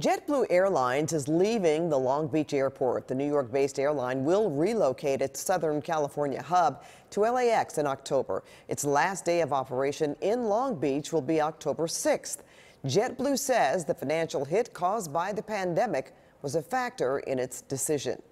JetBlue Airlines is leaving the Long Beach airport. The New York based airline will relocate its Southern California hub to LAX in October. Its last day of operation in Long Beach will be October 6th. JetBlue says the financial hit caused by the pandemic was a factor in its decision.